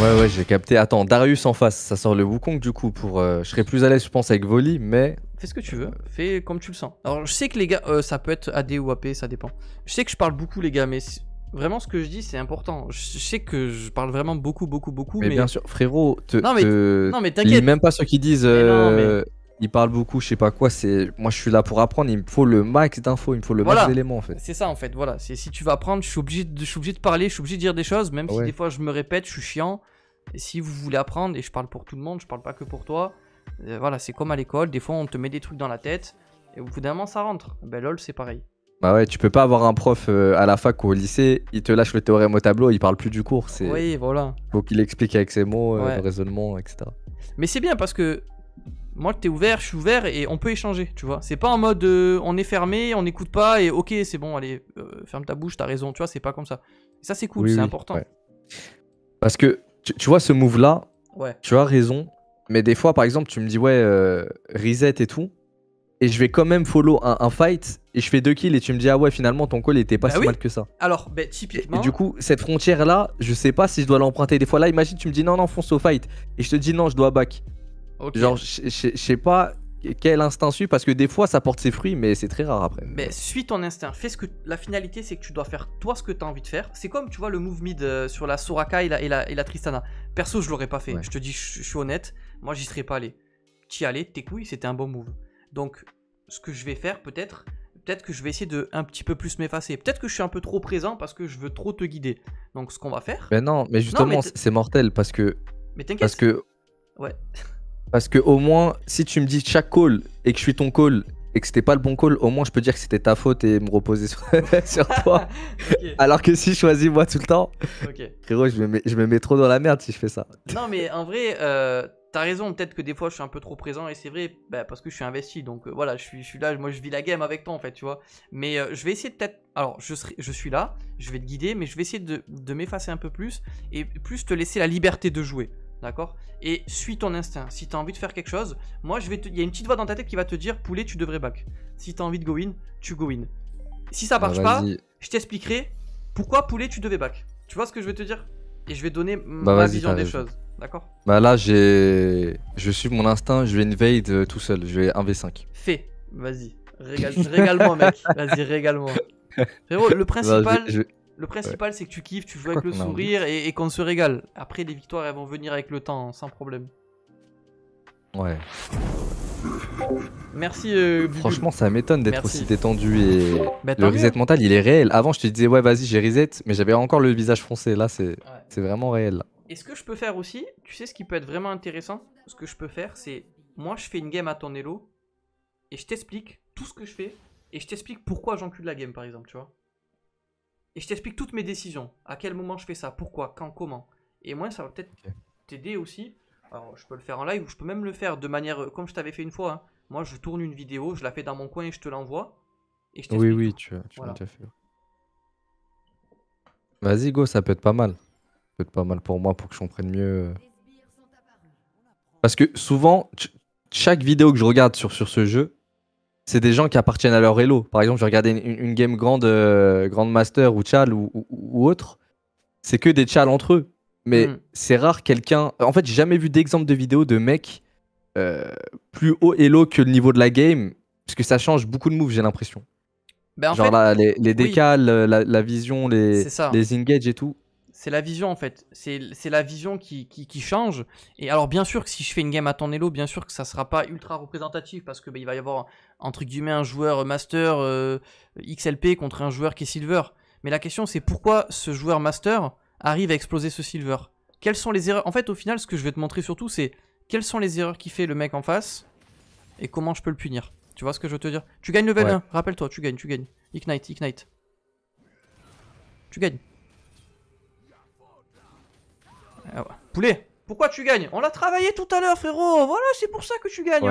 Ouais, ouais, j'ai capté. Attends, Darius en face, ça sort le Wukong du coup. Pour, euh, je serais plus à l'aise, je pense, avec Voli, mais. Fais ce que tu veux, fais comme tu le sens. Alors, je sais que les gars, euh, ça peut être AD ou AP, ça dépend. Je sais que je parle beaucoup, les gars, mais vraiment ce que je dis c'est important. Je sais que je parle vraiment beaucoup, beaucoup, beaucoup. Mais, mais... bien sûr, frérot, te, non mais Même pas ceux qui disent. Euh, Ils parlent beaucoup, je sais pas quoi. C'est moi, je suis là pour apprendre. Il me faut le max d'infos, il me faut le max d'éléments en fait. C'est ça en fait. Voilà. si tu vas apprendre, je suis obligé de, je suis obligé de parler, je suis obligé de dire des choses, même si des fois je me répète, je suis chiant si vous voulez apprendre, et je parle pour tout le monde, je parle pas que pour toi, euh, voilà, c'est comme à l'école, des fois on te met des trucs dans la tête, et au bout d'un moment ça rentre. Ben lol, c'est pareil. Bah ouais, tu peux pas avoir un prof euh, à la fac ou au lycée, il te lâche le théorème au tableau, il parle plus du cours. C'est... Oui, voilà. Faut qu'il explique avec ses mots, euh, le raisonnement, etc. Mais c'est bien parce que moi t'es ouvert, je suis ouvert et on peut échanger, tu vois. C'est pas en mode on est fermé, on n'écoute pas et ok c'est bon, allez ferme ta bouche, t'as raison, tu vois. C'est pas comme ça. ça c'est cool, c'est important. Parce que tu, vois, ce move-là, ouais. tu as raison. Mais des fois, par exemple, tu me dis, ouais, euh, reset et tout. Et je vais quand même follow un, fight et je fais deux kills et tu me dis, ah ouais, finalement, ton call était pas bah si mal que ça. Alors, bah, typiquement. Et, du coup, cette frontière-là, je sais pas si je dois l'emprunter. Des fois, là, imagine, tu me dis, non, non, fonce au fight. Et je te dis, non, je dois back. Genre, je sais pas quel instinct suit Parce que des fois, ça porte ses fruits, mais c'est très rare après. Mais suis ton instinct. Fais ce que la finalité, c'est que tu dois faire toi ce que tu as envie de faire. C'est comme tu vois le move mid euh, sur la Soraka et la, et la, Tristana. Perso, je l'aurais pas fait. Je te dis, je, suis honnête. Moi, j'y serais pas allé. T'y allais, tes couilles, c'était un bon move. Donc, ce que je vais faire, peut-être, peut-être que je vais essayer de un petit peu plus m'effacer. Peut-être que je suis un peu trop présent parce que je veux trop te guider. Donc, ce qu'on va faire. Ben mais non, mais justement, c'est mortel parce que. Mais t'inquiète. Parce que. Ouais. Parce que au moins, si tu me dis chaque call et que je suis ton call et que c'était pas le bon call, au moins je peux dire que c'était ta faute et me reposer sur, toi. Alors que si je choisis moi tout le temps, frérot, je me, mets, trop dans la merde si je fais ça. Non, mais en vrai, euh, t'as raison. Peut-être que des fois je suis un peu trop présent et c'est vrai bah, parce que je suis investi. Donc euh, voilà, je suis, là. Moi je vis la game avec toi en fait, tu vois. Mais euh, je vais essayer peut-être. Alors je, suis là, je vais te guider, mais je vais essayer de m'effacer un peu plus et plus te laisser la liberté de jouer. D'accord Et suis ton instinct. Si tu as envie de faire quelque chose, moi, je vais te... il y a une petite voix dans ta tête qui va te dire Poulet, tu devrais back. Si tu as envie de go in, tu go in. Si ça marche pas, je t'expliquerai pourquoi Poulet, tu devais back. Tu vois ce que je vais te dire Et je vais donner bah, ma vision des choses. D'accord Bah là, j'ai. Je suis mon instinct, je vais invade euh, tout seul. Je vais 1v5. Fais, vas-y. Régale-moi, mec. Vas-y, régale-moi. Frérot, le principal. Le principal, c'est que tu kiffes, tu joues avec le sourire et, qu'on se régale. Après, les victoires, elles vont venir avec le temps, hein, sans problème. Ouais. Merci. Euh, Franchement, ça m'étonne d'être aussi détendu et bah, le reset mental, il est réel. Avant, je te disais ouais, vas-y, j'ai reset, mais j'avais encore le visage foncé. Là, c'est vraiment réel. Et ce que je peux faire aussi, tu sais, ce qui peut être vraiment intéressant, ce que je peux faire, c'est moi, je fais une game à ton elo et je t'explique tout ce que je fais et je t'explique pourquoi j'encule la game, par exemple, tu vois. Et je t'explique toutes mes décisions. À quel moment je fais ça, pourquoi, quand, comment. Et moi, ça va peut-être t'aider aussi. Alors, je peux le faire en live ou je peux même le faire de manière, euh, comme je t'avais fait une fois. Hein. Moi, je tourne une vidéo, je la fais dans mon coin et je te l'envoie. Et je oui, oui, tu, tu déjà fait. Vas-y, go, ça peut être pas mal. Ça peut être pas mal pour moi pour que je comprenne mieux. Euh. Parce que souvent, chaque vidéo que je regarde sur, sur ce jeu, c'est des gens qui appartiennent à leur elo. Par exemple, je regardais une, game euh, grande, master ou chal ou, autre. C'est que des Chal entre eux. Mais mm. c'est rare quelqu'un. En fait, j'ai jamais vu d'exemple de vidéo de mec euh, plus haut elo que le niveau de la game. Parce que ça change beaucoup de moves, j'ai l'impression. Ben, Genre les, décals, la, vision, les, les engages et tout. C'est la vision en fait. C'est la vision qui, qui, change. Et alors bien sûr que si je fais une game à ton elo, bien sûr que ça sera pas ultra représentatif parce que bah, il va y avoir entre guillemets un joueur master euh, XLP contre un joueur qui est silver. Mais la question c'est pourquoi ce joueur master arrive à exploser ce silver Quelles sont les erreurs En fait au final ce que je vais te montrer surtout c'est quelles sont les erreurs qu'il fait le mec en face et comment je peux le punir. Tu vois ce que je veux te dire Tu gagnes level 1, rappelle-toi, tu gagnes, tu gagnes. Ignite, ignite. Tu gagnes. Ah Poulet, pourquoi tu gagnes On l'a travaillé tout à l'heure, frérot. Voilà, c'est pour ça que tu gagnes.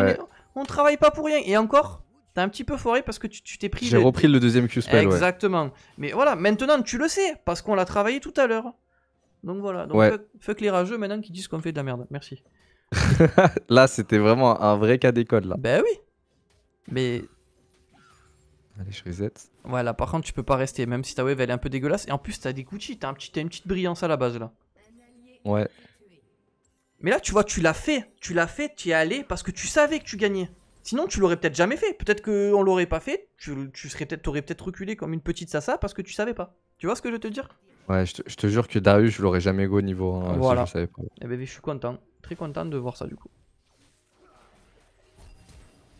On, travaille pas pour rien. Et encore, t'as un petit peu foiré parce que tu t'es pris. J'ai repris le deuxième Q-spell. Exactement. Mais voilà, maintenant tu le sais parce qu'on l'a travaillé tout à l'heure. Donc voilà. Donc fuck, les rageux maintenant qui disent qu'on fait de la merde. Merci. là, c'était vraiment un vrai cas d'école là. Ben oui. Mais Allez, je reset. Voilà, par contre, tu peux pas rester, même si ta wave elle est un peu dégueulasse. Et en plus, t'as des Gucci, t'as un petit, une petite brillance à la base là. Ouais. Mais là, tu vois, tu l'as fait. Tu l'as fait, tu y es allé parce que tu savais que tu gagnais. Sinon, tu l'aurais peut-être jamais fait. Peut-être qu'on l'aurait pas fait. Tu, serais peut-être, aurais peut-être reculé comme une petite sassa parce que tu savais pas. Tu vois ce que je veux te dire Ouais, je te, jure que Darius, je l'aurais jamais go au niveau voilà. je savais pas. Eh ben, je suis content. Très content de voir ça du coup.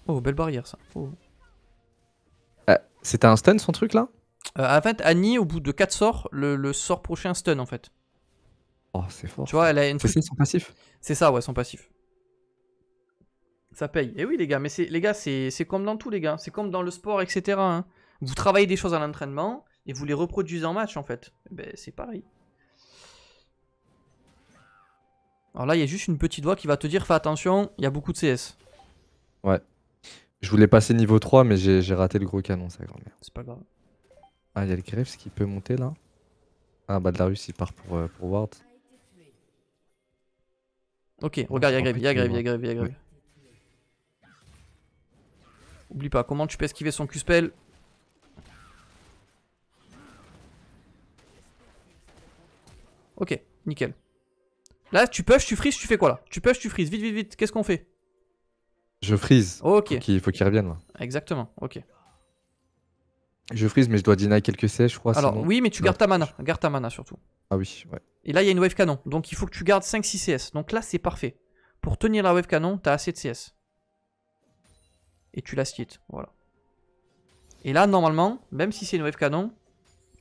Oh, belle barrière ça. Oh. Euh, c'était un stun son truc là euh, En fait, Annie, au bout de 4 sorts, le sort prochain stun en fait. Oh, c'est fort. Tu vois, elle a une. C'est son passif C'est ça, ouais, son passif. Ça paye. Et eh oui, les gars, mais c'est les gars, c'est comme dans tout, les gars. C'est comme dans le sport, etc. Hein. Vous travaillez des choses à l'entraînement et vous les reproduisez en match, en fait. Ben, c'est pareil. Alors là, il y a juste une petite voix qui va te dire fais attention, il y a beaucoup de CS. Ouais. Je voulais passer niveau 3, mais j'ai raté le gros canon, sa grand-mère. C'est pas grave. Ah, il y a le Graves qui peut monter là. Ah, bah de la il part pour, euh, pour Ward. Ok, regarde, y'a grève, y'a grève, y'a grève, y'a grève. Oublie pas, comment tu peux esquiver son Q-spell Ok, nickel. Là, tu push, tu freeze, tu fais quoi là Tu push, tu freeze, vite, vite, vite, qu'est-ce qu'on fait Je freeze. Ok. il faut qu'il revienne là. Exactement, ok. Je freeze, mais je dois deny quelques CS je crois. Alors, oui, mais tu gardes ta mana. Garde ta mana surtout. Ah oui, ouais. Et là, il y a une wave canon. Donc, il faut que tu gardes 5-6 CS. Donc là, c'est parfait. Pour tenir la wave canon, t'as assez de CS. Et tu la skit. Voilà. Et là, normalement, même si c'est une wave canon,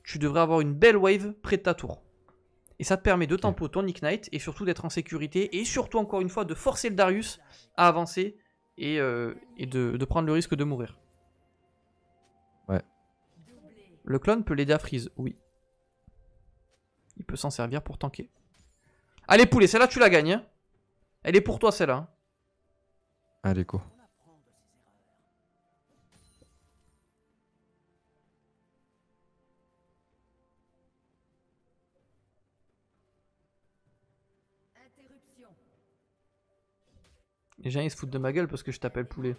tu devrais avoir une belle wave près de ta tour. Et ça te permet de tempo ton ignite et surtout d'être en sécurité. Et surtout, encore une fois, de forcer le Darius à avancer et, euh, de prendre le risque de mourir. Le clone peut l'aider à freeze, oui. Il peut s'en servir pour tanker. Allez poulet, celle-là tu la gagnes. Hein. Elle est pour toi celle-là. Hein. Allez go. Les gens ils se foutent de ma gueule parce que je t'appelle poulet.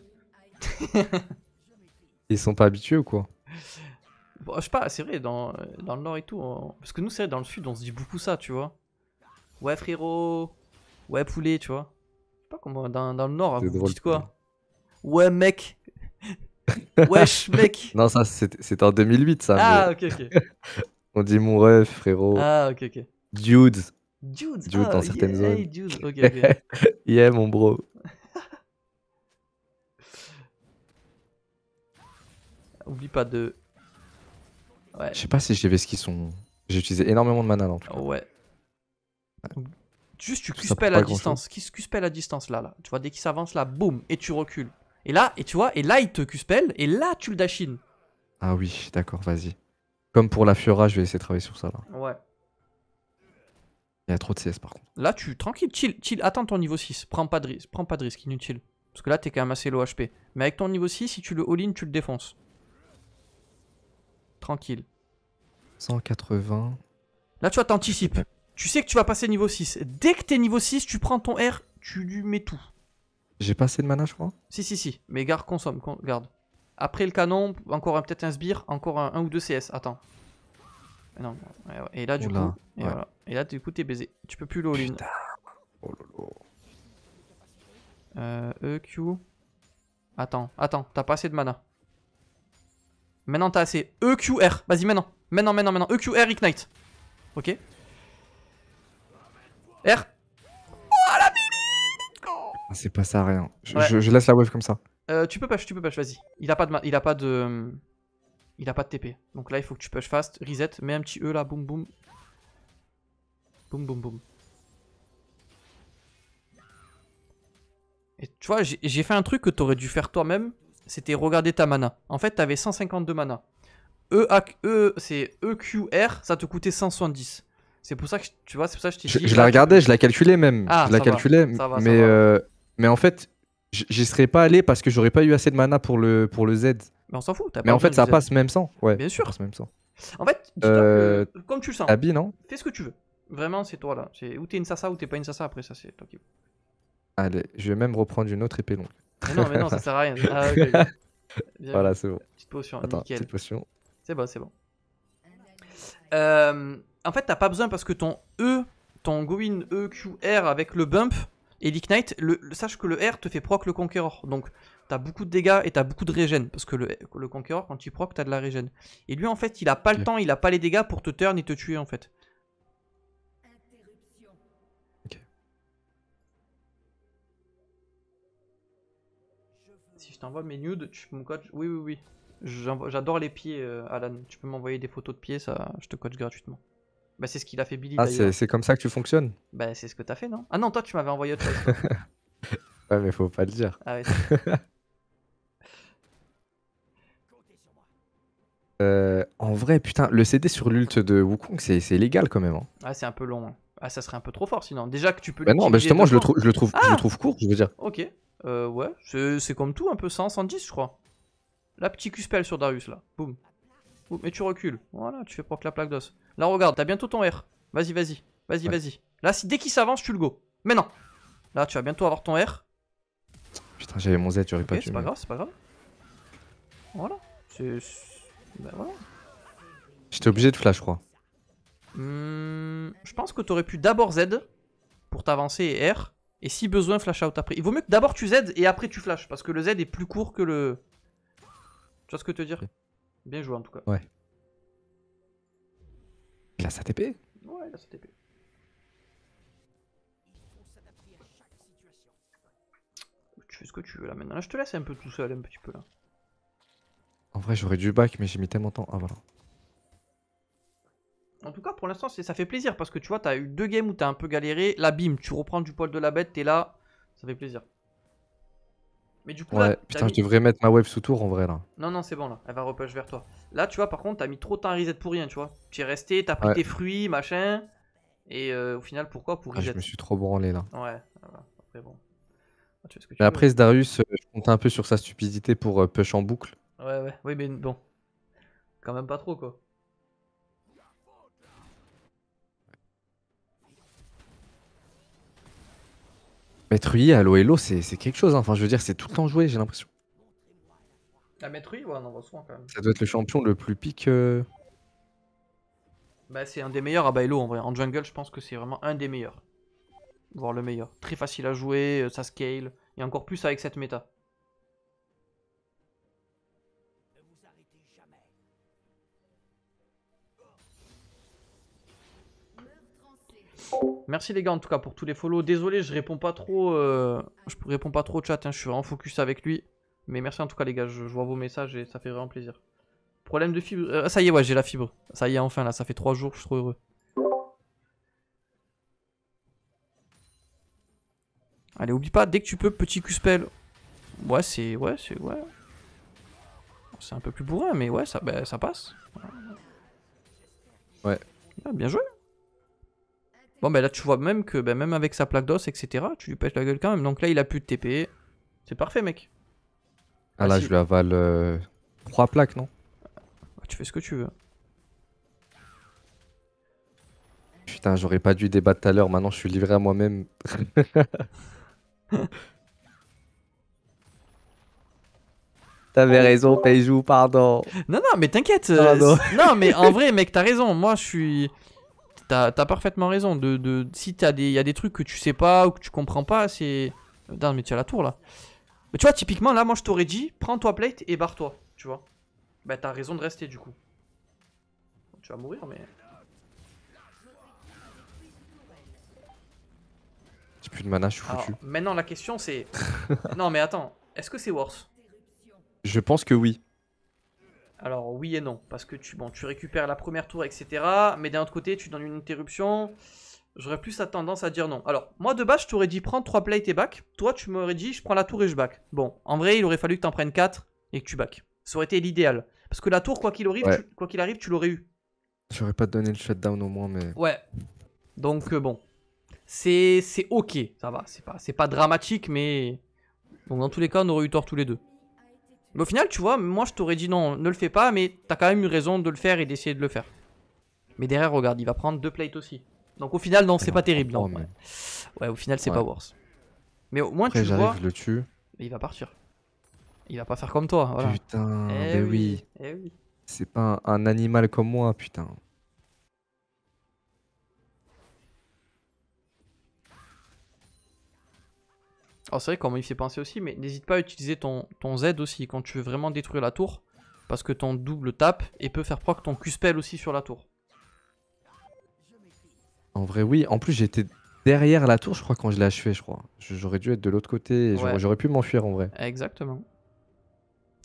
ils sont pas habitués ou quoi je sais pas, c'est vrai, dans, euh, dans le nord et tout. Parce que nous, c'est vrai, dans le sud, on se dit beaucoup ça, tu vois. Ouais, frérot. Ouais, poulet, tu vois. Je sais pas comment. Dans, dans le nord, vous dites quoi Ouais, mec. Wesh, mec. Non, ça, c'est en 2008, ça. Ah, ok, ok. on dit mon ref, frérot. Ah, ok, ok. Dudes. Dudes, ah, dans certaines zones. Ok, ok. yeah, mon bro. Oublie pas de je sais pas si j'avais ce qu'ils sont. J'ai utilisé énormément de mana en tout cas. Ouais. Juste, tu cuspelles à distance. Qui se à distance là, là. Tu vois, dès qu'il s'avance là, boum, et tu recules. Et là, et tu vois, et là, il te cuspelle, et là, tu le dashines. Ah oui, d'accord, vas-y. Comme pour la Fiora, je vais essayer de travailler sur ça là. Ouais. Il y a trop de CS par contre. Là, tu tranquille, chill, chill. Attends ton niveau 6. Prends pas de, risque prends pas de risque, inutile. Parce que là, t'es quand même assez low HP. Mais avec ton niveau 6, si tu le all-in, tu le défonces. Tranquille. 180. Là, tu vois, t'anticipes. Tu sais que tu vas passer niveau 6. Dès que t'es niveau 6, tu prends ton R, tu lui mets tout. J'ai pas assez de mana, je crois. Si, si, si. Mais garde, consomme, garde. Après le canon, encore un, peut-être un sbire, encore un, ou deux CS. Attends. Et là, du coup, et, voilà. et, là, du coup, t'es baisé. Tu peux plus low lune. EQ. Attends, attends, t'as pas assez de mana. Maintenant, t'as assez. EQR. Vas-y, maintenant. Maintenant, maintenant, maintenant. EQ, R, Ignite. Ok. R. Oh la bibi ah, C'est pas ça, rien. Je, laisse la wave comme ça. Euh, tu peux push, tu peux push, vas-y. Il a pas de. Il a pas de. Il a pas de TP. Donc là, il faut que tu push fast. Reset. Mets un petit E là. Boum, boum. Boum, boum, boum. Et tu vois, j'ai fait un truc que t'aurais dû faire toi-même. C'était regarder ta mana. En fait, t'avais 152 mana. E, e c'est EQR, ça te coûtait 170. C'est pour ça que tu vois, c'est pour ça je t'ai dit. Je, la regardais, je la calculais même. Ah, je la calculais, mais euh, mais en fait, j'y serais pas allé parce que j'aurais pas eu assez de mana pour le pour le Z. Mais on s'en fout. mais en fait, ça passe même sans. Ouais. Bien sûr. même En fait, euh, comme tu le sens. non Fais ce que tu veux. Vraiment, c'est toi là. ou t'es une Sasa ou t'es pas une Sasa. Après ça, c'est toi qui. Allez, je vais même reprendre une autre épée longue. Mais non, mais non, ça sert à rien. Ah, voilà, c'est bon. Petite potion. nickel. Petite potion. C'est bon, c'est bon. Euh, en fait, t'as pas besoin parce que ton E, ton Goin EQR avec le bump et l'ignite, le, sache que le R te fait proc le Conqueror. Donc, t'as beaucoup de dégâts et t'as beaucoup de régène. Parce que le, le Conqueror, quand il proc, t'as de la régène. Et lui, en fait, il a pas le temps, il a pas les dégâts pour te turn et te tuer, en fait. Si je t'envoie mes nudes, tu mon coach Oui, oui, oui. J'adore les pieds, euh, Alan. Tu peux m'envoyer des photos de pieds, ça, je te coach gratuitement. Bah, c'est ce qu'il a fait Billy. Ah, c'est comme ça que tu fonctionnes Bah, c'est ce que t'as fait, non Ah non, toi, tu m'avais envoyé autre chose. ouais, mais faut pas le dire. Ah euh, en vrai, putain, le CD sur l'ult de Wukong, c'est légal quand même. Hein. Ah, c'est un peu long. Hein. Ah, ça serait un peu trop fort sinon. Déjà que tu peux. Bah non, bah justement, je le, je le, trouve, je le ah trouve court, je veux dire. Ok. Euh, ouais, c'est comme tout, un peu 100, 110, je crois. La petite spell sur Darius là. Boum. Mais Et tu recules. Voilà, tu fais proc la plaque d'os. Là, regarde, t'as bientôt ton R. Vas-y, vas-y. Vas-y, vas-y. Là, si, dès qu'il s'avance, tu le go. Mais non. Là, tu vas bientôt avoir ton R. Putain, j'avais mon Z, j'aurais aurais pas C'est pas grave, c'est pas grave. Voilà. C'est. Ben voilà. J'étais obligé de flash, je crois. Hmm, je pense que t'aurais pu d'abord Z pour t'avancer et R. Et si besoin, flash out après. Il vaut mieux que d'abord tu Z et après tu flash. Parce que le Z est plus court que le. Tu vois ce que te dire Bien joué en tout cas. Ouais. Classe ATP Ouais, classe ATP. Tu fais ce que tu veux là maintenant. Là, je te laisse un peu tout seul, un petit peu là. En vrai, j'aurais dû back, mais j'ai mis tellement de temps. Ah voilà. En tout cas, pour l'instant, ça fait plaisir parce que tu vois, t'as eu deux games où t'as un peu galéré. là bim, tu reprends du poil de la bête, t'es là. Ça fait plaisir. Mais du coup, ouais, putain, je devrais mettre ma wave sous tour en vrai là. Non, non, c'est bon là, elle va repush vers toi. Là, tu vois, par contre, t'as mis trop de temps à reset pour rien, tu vois. Tu es resté, t'as pris tes fruits, machin. Et euh, au final, pourquoi Pour ah, reset. je me suis trop branlé là. Ouais, après bon. Ah, ce après, Darius, euh, je comptais un peu sur sa stupidité pour euh, push en boucle. Ouais, ouais, oui, mais bon. Quand même pas trop quoi. Metruy à Loélo, c'est quelque chose. Hein. Enfin, je veux dire, c'est tout le temps joué, j'ai l'impression. La Metruy, ouais, on en voit quand même. Ça doit être le champion le plus pique. Euh. Bah, c'est un des meilleurs à Bailo en vrai. En jungle, je pense que c'est vraiment un des meilleurs. Voire le meilleur. Très facile à jouer, euh, ça scale. Et encore plus avec cette méta. Merci les gars en tout cas pour tous les follow. Désolé, je réponds pas trop. Euh, je réponds pas trop au chat. Hein. je suis vraiment focus avec lui. Mais merci en tout cas les gars. Je, vois vos messages et ça fait vraiment plaisir. Problème de fibre. Euh, ça y est, ouais, j'ai la fibre. Ça y est, enfin là, ça fait 3 jours. Je suis trop heureux. Allez, oublie pas, dès que tu peux, petit cuspel. Ouais, c'est. Ouais, c'est. Ouais. C'est un peu plus bourrin, mais ouais, ça, ben, ça passe. Ouais. Ah, bien joué. Bon, ben là, tu vois même que ben, même avec sa plaque d'os, etc., tu lui pètes la gueule quand même. Donc là, il a plus de TP. C'est parfait, mec. Ah là, je lui avale euh, trois plaques, non ah, Tu fais ce que tu veux. Putain, j'aurais pas dû débattre tout à l'heure. Maintenant, je suis livré à moi-même. T'avais raison, Peijou, pardon. Non, non, mais t'inquiète. Euh, non, mais en vrai, mec, t'as raison. Moi, je suis t'as parfaitement raison. De, si il y a des trucs que tu sais pas ou que tu comprends pas, c'est. Putain, mais tu as la tour là. Mais tu vois, typiquement, là, moi je t'aurais dit, prends-toi plate et barre-toi. Tu vois. Bah, t'as raison de rester du coup. Tu vas mourir, mais. J'ai plus de mana, je suis foutu. maintenant, la question c'est. non, mais attends, est-ce que c'est worse Je pense que oui. Alors oui et non, parce que tu, bon, tu récupères la première tour, etc. Mais d'un autre côté, tu donnes une interruption. J'aurais plus la tendance à dire non. Alors, moi de base, je t'aurais dit prends 3 play et back. Toi, tu m'aurais dit je prends la tour et je back. Bon, en vrai, il aurait fallu que tu en prennes 4 et que tu back. Ça aurait été l'idéal. Parce que la tour, quoi qu'il arrive, tu, quoi qu'il arrive, tu l'aurais eu. J'aurais pas donné le shutdown au moins, mais. Ouais. Donc euh, bon, c'est c'est ok, ça va. C'est pas c'est pas dramatique, mais donc dans tous les cas, on aurait eu tort tous les deux. Mais au final, tu vois, moi je t'aurais dit non, ne le fais pas, mais t'as quand même eu raison de le faire et d'essayer de le faire. Mais derrière, regarde, il va prendre deux plates aussi. Donc au final, non, c'est pas terrible. Non. Hein. Ouais. au final, c'est pas worse. Mais au moins, tu vois. le tue. Il va partir. Il va pas faire comme toi. Voilà. Putain, eh ben eh oui. C'est pas un animal comme moi, putain. Ah, c'est vrai comment il fait penser aussi, mais n'hésite pas à utiliser ton, ton Z aussi quand tu veux vraiment détruire la tour. Parce que ton double tape et peut faire proc ton Q-spell aussi sur la tour. En vrai oui, en plus j'étais derrière la tour je crois quand je l'ai achevé je crois. J'aurais dû être de l'autre côté et j'aurais pu m'enfuir en vrai. Exactement.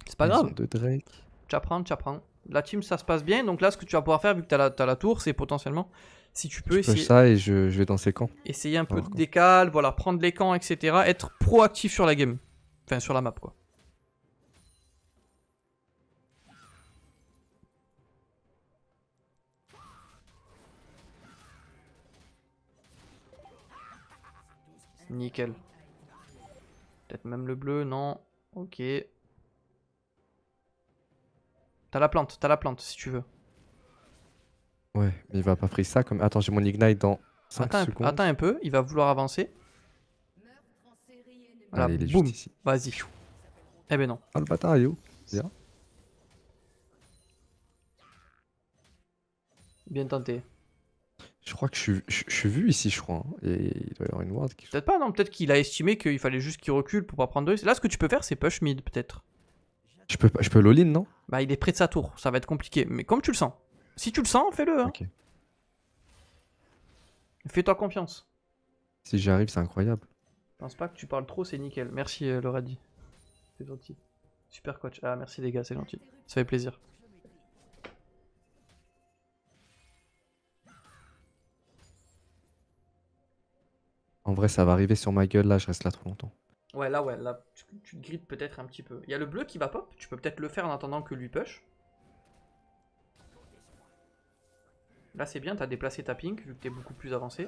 C'est pas grave. La team ça se passe bien, donc là ce que tu vas pouvoir faire vu que t'as la, la tour c'est potentiellement si tu peux. Je essayer... ça et je, vais dans ces camps. Essayer un peu de décal, voilà, prendre les camps, etc. Être proactif sur la game. Enfin, sur la map, quoi. Nickel. Peut-être même le bleu, non. Ok. T'as la plante, t'as la plante si tu veux. Ouais, mais il va pas free ça comme. Attends, j'ai mon ignite dans 5 secondes. attends un peu, il va vouloir avancer. Allez, Vas-y. Eh ben non. Ah, le bâtard, Bien. tenté. Je crois que je suis, vu ici, je crois. Hein. Et il doit y avoir une ward. Qui... Peut-être pas, non. Peut-être qu'il a estimé qu'il fallait juste qu'il recule pour pas prendre deux. Là, ce que tu peux faire, c'est push mid, peut-être. Je peux, je peux non Bah, il est près de sa tour. Ça va être compliqué. Mais comme tu le sens. Si tu le sens, fais-le. Hein. Fais-toi confiance. Si j'y arrive, c'est incroyable. Je pense pas que tu parles trop, c'est nickel. Merci euh, l'oradi. C'est gentil. Super coach. Ah merci les gars, c'est gentil. Ça fait plaisir. En vrai, ça va arriver sur ma gueule là, je reste là trop longtemps. Ouais, là, ouais, là, tu, tu grippes peut-être un petit peu. Il y a le bleu qui va pop, tu peux peut-être le faire en attendant que lui push. Là c'est bien, t'as déplacé ta pink vu que t'es beaucoup plus avancé.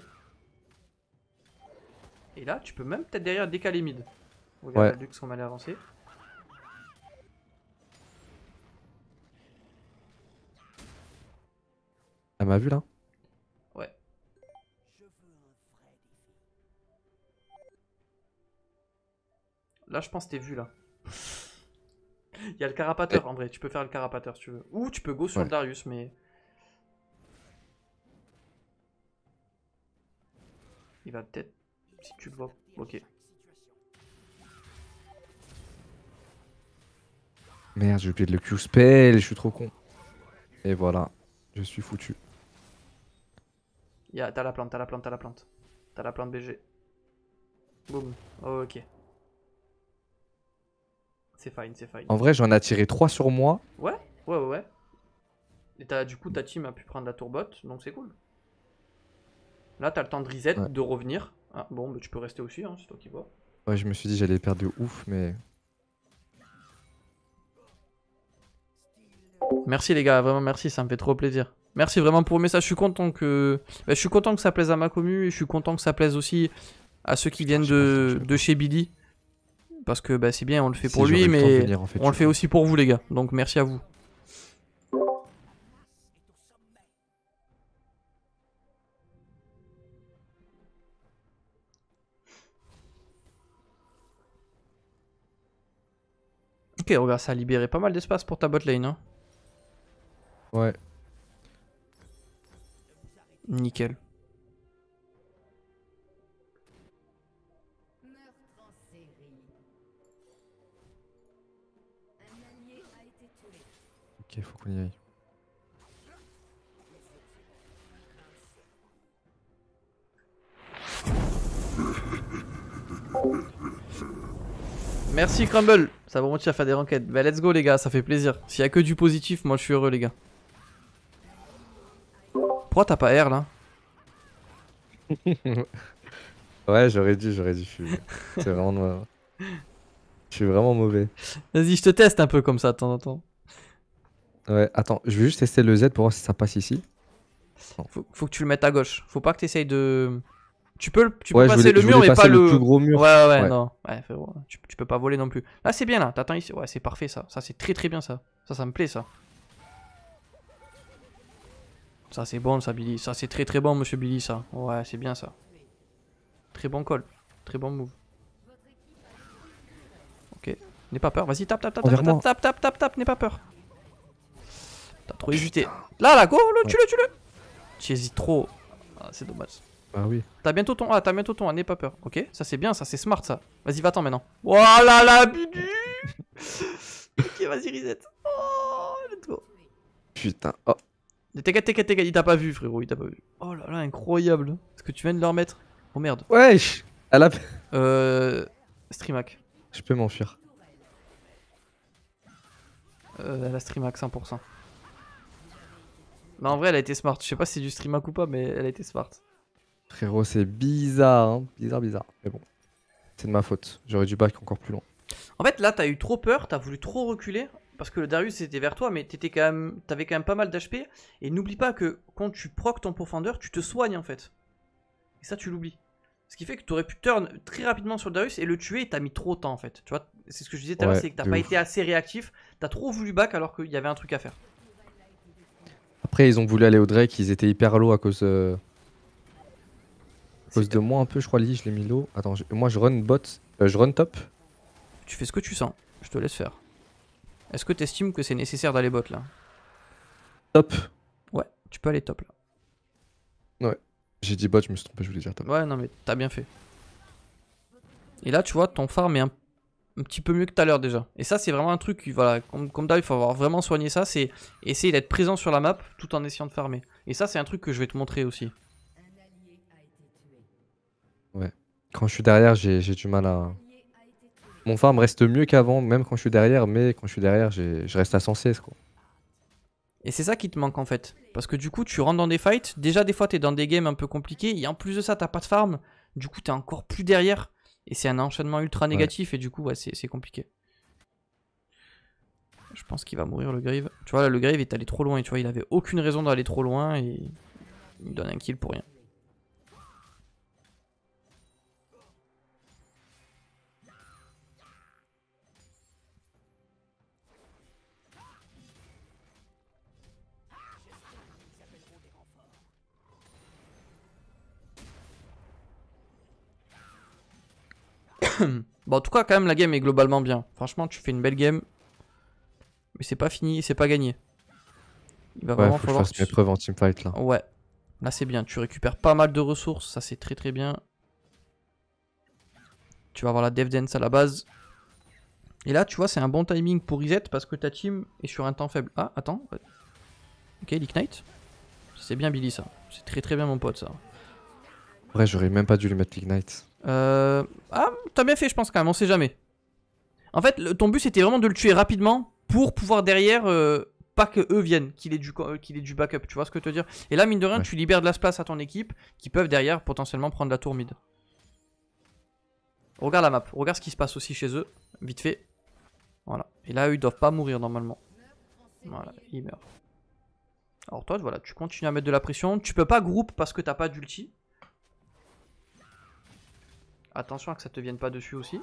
Et là tu peux même peut-être derrière décaler mid. Regarde ouais. la Lux sont mal Elle m'a vu là Ouais. Là je pense t'es vu là. Il y a le carapateur en vrai, tu peux faire le carapateur si tu veux. Ou tu peux go sur le Darius mais... Il va peut-être... Si tu le vois... Ok. Merde, j'ai oublié de le Q-spell, je suis trop con. Et voilà, je suis foutu. Y'a, t'as la plante, t'as la plante, t'as la plante. T'as la plante BG. Boum, ok. C'est fine, c'est fine. En vrai, j'en ai tiré 3 sur moi. Ouais, ouais, ouais. Et du coup, ta team a pu prendre la tourbotte, donc c'est cool. Là, t'as le temps de reset, de revenir. Ah, bon, bah, tu peux rester aussi, hein, c'est toi qui vois. Ouais, je me suis dit j'allais perdre de ouf, mais. Merci les gars, vraiment merci, ça me fait trop plaisir. Merci vraiment pour le message. Je suis content que, bah, je suis content que ça plaise à ma commu et je suis content que ça plaise aussi à ceux qui viennent de, chez Billy. Parce que bah, c'est bien, on le fait pour lui, mais on le fait aussi pour vous les gars. Donc merci à vous. Ok, regarde, ça a libéré pas mal d'espace pour ta botlane. Hein. Ouais. Nickel. Ok, faut qu'on y aille. Merci Crumble, ça va motiver à faire des enquêtes. Bah let's go les gars, ça fait plaisir. S'il y a que du positif, moi je suis heureux les gars. Pourquoi t'as pas R là Ouais, j'aurais dû, j'aurais dû C'est vraiment noir Je suis vraiment mauvais. Vas-y, je te teste un peu comme ça de temps en temps. Ouais, attends, je vais juste tester le Z pour voir si ça passe ici. Faut, faut que tu le mettes à gauche. Faut pas que tu essayes de... Tu peux, tu peux passer le mur, mais pas le... gros mur. Ouais, ouais, non. Ouais, tu, peux pas voler non plus. Là, c'est bien, là. T'attends ici. Ouais, c'est parfait, ça. Ça, c'est très, très bien, ça. Ça, ça me plaît, ça. Ça, c'est bon, ça, Billy. Ça, c'est très, très bon, monsieur Billy, ça. Ouais, c'est bien, ça. Très bon call. Très bon move. Ok. N'aie pas peur. Vas-y, tape, tape, tape, tape, tape, tape, tape, tape, N'aie pas peur. T'as trop hésité. Là, là, go, tu le tu le Tu hésites trop. Ah, c'est dommage. Bah oui. T'as bientôt ton ah t'as bientôt ton n'aie pas peur. Ok, ça c'est bien, ça c'est smart ça. Vas-y, va-t'en maintenant. Oh là là, Ok, vas-y, reset. Oh, Putain, oh. T'inquiète, t'inquiète, t'inquiète, il t'a pas vu, frérot, il t'a pas vu. Oh là là, incroyable. Est-ce que tu viens de leur mettre Oh merde. Wesh Elle a. Euh. Streamac. Je peux m'enfuir. Euh, elle a streamhack, 100%. Non, en vrai, elle a été smart. Je sais pas si c'est du streamhack ou pas, mais elle a été smart. Frérot, c'est bizarre, hein bizarre, bizarre. Mais bon, c'est de ma faute. J'aurais dû back encore plus loin. En fait, là, t'as eu trop peur, t'as voulu trop reculer, parce que le Darius était vers toi, mais t'étais quand même, t'avais quand même pas mal d'HP. Et n'oublie pas que quand tu proc ton profondeur, tu te soignes en fait. Et ça, tu l'oublies. Ce qui fait que t'aurais pu turn très rapidement sur le Darius et le tuer, et t'as mis trop de temps en fait. Tu vois, c'est ce que je disais tout à c'est que t'as pas été assez réactif, t'as trop voulu back alors qu'il y avait un truc à faire. Après, ils ont voulu aller au Drake, ils étaient hyper low à cause. Euh, cause de moi un peu, je crois, Lily, je l'ai mis low. Attends, moi je run bot, euh, je run top. Tu fais ce que tu sens, je te laisse faire. Est-ce que t'estimes que c'est nécessaire d'aller bot là Top. Ouais, tu peux aller top là. Ouais, j'ai dit bot, je me suis trompé, je voulais dire top. Ouais, non mais t'as bien fait. Et là, tu vois, ton farm est un, petit peu mieux que tout à l'heure déjà. Et ça, c'est vraiment un truc, voilà, comme, comme d'hab, il faut avoir vraiment soigné ça, c'est essayer d'être présent sur la map tout en essayant de farmer. Et ça, c'est un truc que je vais te montrer aussi. Ouais. Quand je suis derrière, j'ai du mal à. Mon farm reste mieux qu'avant, même quand je suis derrière, mais quand je suis derrière, je reste à 116 quoi. Et c'est ça qui te manque en fait. Parce que du coup, tu rentres dans des fights. Déjà, des fois, t'es dans des games un peu compliqués. Et en plus de ça, t'as pas de farm. Du coup, t'es encore plus derrière. Et c'est un enchaînement ultra négatif. Et du coup, ouais, c'est compliqué. Je pense qu'il va mourir le Grave. Tu vois, là, le Grave est allé trop loin. Et tu vois, il avait aucune raison d'aller trop loin. Et il donne un kill pour rien. bon, en tout cas, quand même, la game est globalement bien. Franchement, tu fais une belle game. Mais c'est pas fini, c'est pas gagné. Il va vraiment falloir. Que je fasse que en teamfight là. Ouais. Là, c'est bien. Tu récupères pas mal de ressources. Ça, c'est très très bien. Tu vas avoir la dev dance à la base. Et là, tu vois, c'est un bon timing pour reset parce que ta team est sur un temps faible. Ah, attends. Ok, l'ignite. C'est bien Billy ça. C'est très très bien mon pote ça. Ouais, j'aurais même pas dû lui mettre l'ignite. Euh... Ah, t'as bien fait, je pense, quand même, on sait jamais. En fait, ton but, c'était vraiment de le tuer rapidement pour pouvoir derrière... Euh, pas que eux viennent, qu'il ait, du, euh, qu'il ait du backup, tu vois ce que je te dire Et là, mine de rien, tu libères de l'espace à ton équipe qui peuvent derrière potentiellement prendre la tour mid. Regarde la map, regarde ce qui se passe aussi chez eux, vite fait. Voilà. Et là, eux, ils doivent pas mourir normalement. Voilà, ils meurent. Alors toi, voilà, tu continues à mettre de la pression. Tu peux pas groupe parce que t'as pas d'ulti. Attention à que ça te vienne pas dessus aussi.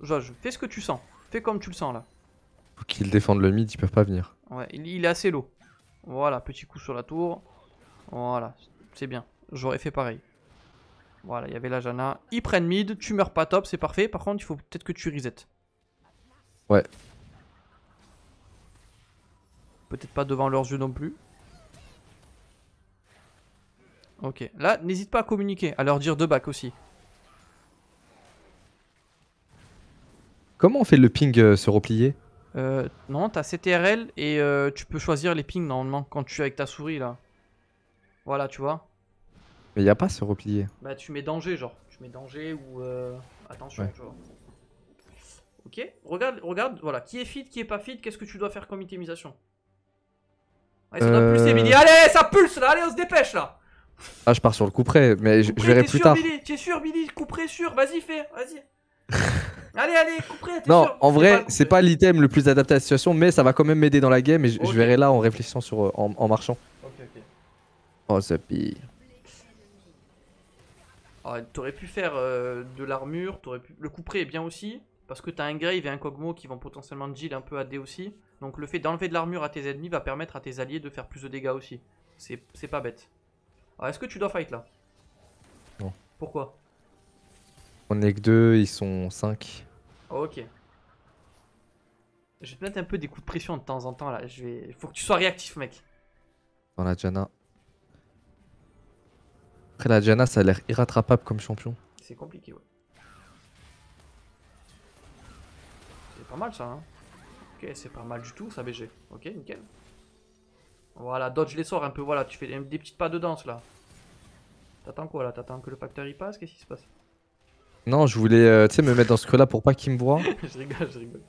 Josh, fais ce que tu sens. Fais comme tu le sens là. Faut qu'ils défendent le mid, ils peuvent pas venir. Ouais, il, est assez low. Voilà, petit coup sur la tour. Voilà, c'est bien. J'aurais fait pareil. Voilà, il y avait la Jana. Ils prennent mid, tu meurs pas top, c'est parfait. Par contre, il faut peut-être que tu reset. Ouais. Peut-être pas devant leurs yeux non plus. Ok. Là, n'hésite pas à communiquer, à leur dire de back aussi. Comment on fait le ping euh, se replier euh, Non, t'as CTRL et euh, tu peux choisir les pings normalement quand tu es avec ta souris là. Voilà, tu vois. Mais y a pas se replier. Bah tu mets danger genre, tu mets danger ou euh, attention, tu vois. Ok, regarde, regarde, voilà, qui est fit, qui est pas fit, qu'est-ce que tu dois faire comme itemisation Allez, ça Allez, ça pulse là, allez, on se dépêche là ah, je pars sur le coup mais je, verrai plus sûr, tard. Billy, t'es sûr, Billy, coup sûr, vas-y, fais, vas-y. allez, allez, coup t'es Non, en vrai, c'est pas l'item le plus adapté à la situation, mais ça va quand même m'aider dans la game et je, verrai là en réfléchissant sur, euh, en, marchant. Ok, ok. Oh, ça ah, t'aurais pu faire euh, de l'armure, t'aurais pu... le coup près est bien aussi, parce que t'as un Grave et un Kogmo qui vont potentiellement deal un peu AD aussi. Donc le fait d'enlever de l'armure à tes ennemis va permettre à tes alliés de faire plus de dégâts aussi. C'est pas bête est-ce que tu dois fight là Non. Pourquoi On est que deux, ils sont 5. ok. Je vais te mettre un peu des coups de pression de temps en temps là. Je vais... Faut que tu sois réactif mec. Dans la Jana. Après la Jana ça a l'air irrattrapable comme champion. C'est compliqué ouais. C'est pas mal ça hein. Ok c'est pas mal du tout ça BG. Ok nickel. Voilà, dodge les sorts un peu, voilà, tu fais des petites pas de danse là. T'attends quoi là T'attends que le facteur y passe Qu'est-ce qui se passe Non, je voulais, euh, tu sais, me mettre dans ce creux là pour pas qu'il me voit. je rigole, je rigole.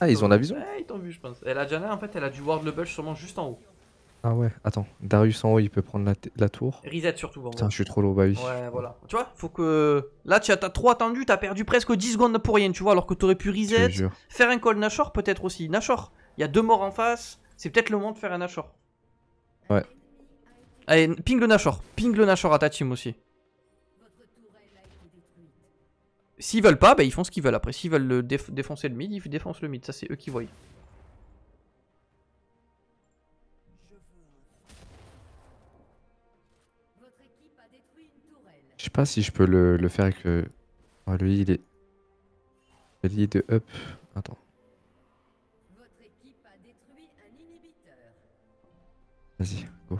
ah, ils ont la vision eh, Ils t'ont vu, je pense. Et la Janna, en fait, elle a dû ward le bush sûrement juste en haut. Ah ouais, attends, Darius en haut, il peut prendre la, tour. Reset surtout. Bon, Putain, je suis trop low, bah oui. Ouais, voilà. Tu vois, faut que. Là, tu as, trop attendu, t'as perdu presque 10 secondes pour rien, tu vois, alors que t'aurais pu reset, faire un call Nashor peut-être aussi. Nashor, il y a deux morts en face, c'est peut-être le moment de faire un Nashor. Ouais. Allez, ping le Nashor. Ping le Nashor à ta team aussi. S'ils veulent pas, bah ils font ce qu'ils veulent. Après, s'ils veulent le défoncer le mid, ils défoncent le mid. Ça, c'est eux qui voient. Je sais pas si je peux le, faire avec le... Oh, lui, il est... de up. Attends. Vas-y, go.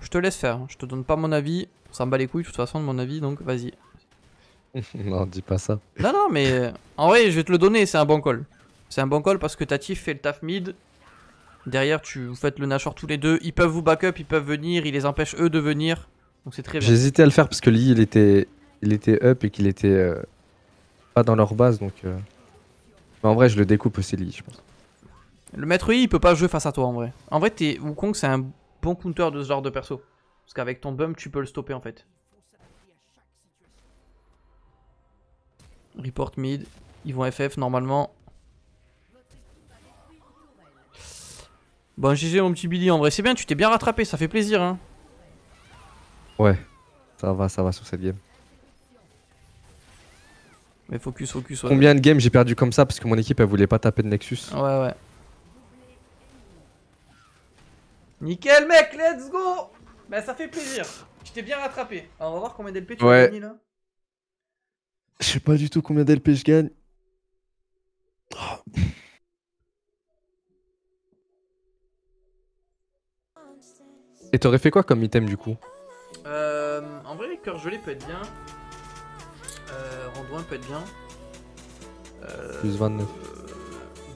Je te laisse faire, hein. je te donne pas mon avis. ça me bat les couilles de toute façon de mon avis, donc vas-y. non, dis pas ça. Non, non, mais en vrai, je vais te le donner, c'est un bon call. C'est un bon call parce que Tatif fait le taf mid. Derrière, tu, vous faites le Nashor tous les deux. Ils peuvent vous back up, ils peuvent venir, ils les empêchent eux de venir. Donc c'est très bien. J'hésitais à le faire parce que Lee, il était, il était up et qu'il était euh, pas dans leur base, donc... Euh, en vrai, je le découpe aussi, je pense. Le maître I, il peut pas jouer face à toi en vrai. En vrai, t'es Wukong, c'est un bon counter de ce genre de perso. Parce qu'avec ton bum, tu peux le stopper en fait. Report mid. Ils vont FF normalement. Bon, GG mon petit Billy en vrai. C'est bien, tu t'es bien rattrapé, ça fait plaisir. Hein. Ouais, ça va, ça va sur cette game. Mais focus, focus. Combien de games j'ai perdu comme ça parce que mon équipe elle voulait pas taper de Nexus Ouais, ouais. Nickel, mec, let's go! Bah, ça fait plaisir. Je t'ai bien rattrapé. on va voir combien d'LP tu ouais. as là. Je sais pas du tout combien d'LP je gagne. Et t'aurais fait quoi comme item du coup euh, En vrai, les cœurs gelés peut être bien. Euh, Randouin peut être bien. Euh, plus 29. Euh,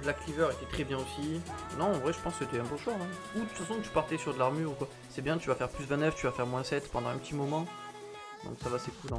Black Cleaver était très bien aussi. Non, en vrai, je pense que c'était un bon choix hein. Ou de toute façon, tu partais sur de l'armure ou quoi. C'est bien, tu vas faire plus 29, tu vas faire moins 7 pendant un petit moment. Donc ça va, c'est cool